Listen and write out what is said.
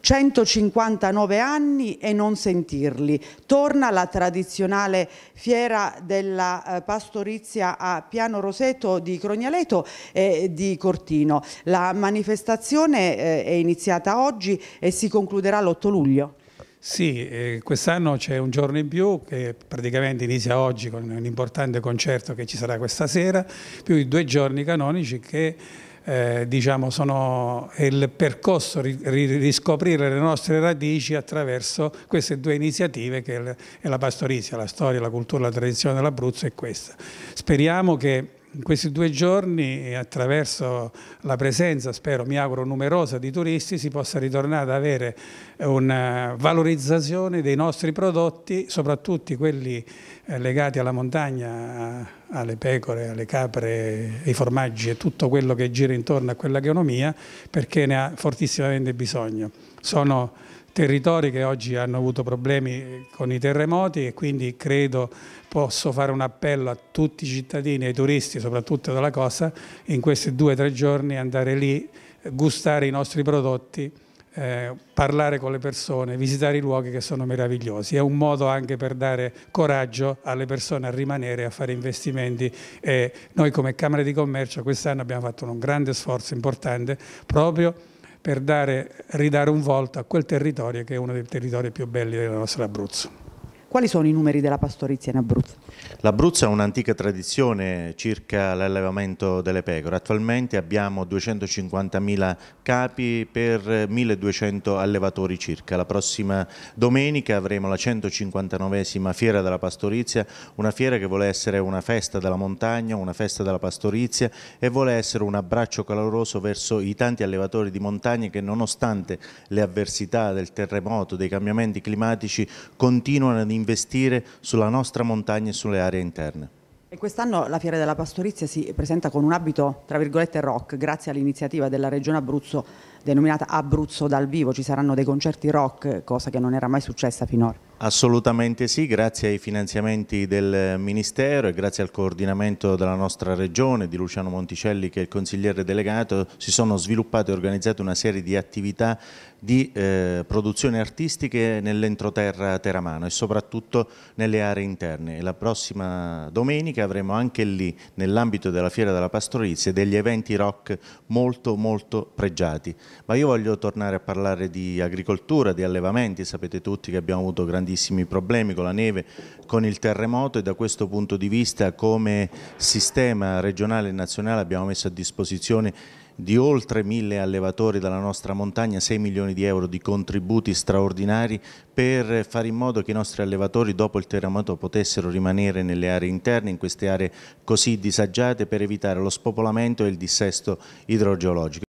159 anni e non sentirli. Torna la tradizionale fiera della eh, pastorizia a Piano Roseto di Crognaleto e di Cortino. La manifestazione eh, è iniziata oggi e si concluderà l'8 luglio. Sì, eh, quest'anno c'è un giorno in più che praticamente inizia oggi con un importante concerto che ci sarà questa sera, più i due giorni canonici che eh, diciamo, sono il percorso di riscoprire le nostre radici attraverso queste due iniziative che è la pastorizia, la storia, la cultura, la tradizione dell'Abruzzo è questa. Speriamo che in questi due giorni attraverso la presenza, spero, mi auguro, numerosa di turisti si possa ritornare ad avere una valorizzazione dei nostri prodotti, soprattutto quelli eh, legati alla montagna, alle pecore, alle capre, ai formaggi e tutto quello che gira intorno a quell'agronomia perché ne ha fortissimamente bisogno. Sono territori che oggi hanno avuto problemi con i terremoti e quindi credo posso fare un appello a tutti i cittadini ai turisti, soprattutto dalla costa, in questi due o tre giorni andare lì, gustare i nostri prodotti eh, parlare con le persone, visitare i luoghi che sono meravigliosi. È un modo anche per dare coraggio alle persone a rimanere, a fare investimenti. E noi come Camera di Commercio quest'anno abbiamo fatto un grande sforzo importante proprio per dare, ridare un volto a quel territorio che è uno dei territori più belli della nostra Abruzzo. Quali sono i numeri della pastorizia in Abruzzo? L'Abruzzo ha un'antica tradizione circa l'allevamento delle pecore. Attualmente abbiamo 250.000 capi per 1.200 allevatori circa. La prossima domenica avremo la 159esima Fiera della Pastorizia, una fiera che vuole essere una festa della montagna, una festa della pastorizia e vuole essere un abbraccio caloroso verso i tanti allevatori di montagna che nonostante le avversità del terremoto, dei cambiamenti climatici, continuano ad investire sulla nostra montagna e sulle aree interne. quest'anno la Fiera della Pastorizia si presenta con un abito, tra virgolette, rock, grazie all'iniziativa della Regione Abruzzo, denominata Abruzzo dal vivo, ci saranno dei concerti rock, cosa che non era mai successa finora. Assolutamente sì, grazie ai finanziamenti del Ministero e grazie al coordinamento della nostra regione, di Luciano Monticelli che è il consigliere delegato, si sono sviluppate e organizzate una serie di attività di eh, produzioni artistiche nell'entroterra teramano e soprattutto nelle aree interne. E la prossima domenica avremo anche lì, nell'ambito della Fiera della Pastorizia, degli eventi rock molto molto pregiati. Ma io voglio tornare a parlare di agricoltura, di allevamenti, sapete tutti che abbiamo avuto grandi grandissimi problemi con la neve, con il terremoto e da questo punto di vista come sistema regionale e nazionale abbiamo messo a disposizione di oltre mille allevatori dalla nostra montagna 6 milioni di euro di contributi straordinari per fare in modo che i nostri allevatori dopo il terremoto potessero rimanere nelle aree interne, in queste aree così disagiate per evitare lo spopolamento e il dissesto idrogeologico.